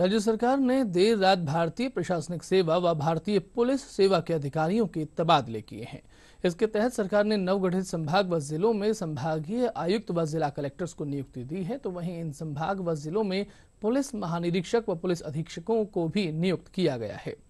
राज्य सरकार ने देर रात भारतीय प्रशासनिक सेवा व भारतीय पुलिस सेवा के अधिकारियों के तबादले किए हैं इसके तहत सरकार ने नवगठित संभाग व जिलों में संभागीय आयुक्त व जिला कलेक्टर्स को नियुक्ति दी है तो वहीं इन संभाग व जिलों में पुलिस महानिरीक्षक व पुलिस अधीक्षकों को भी नियुक्त किया गया है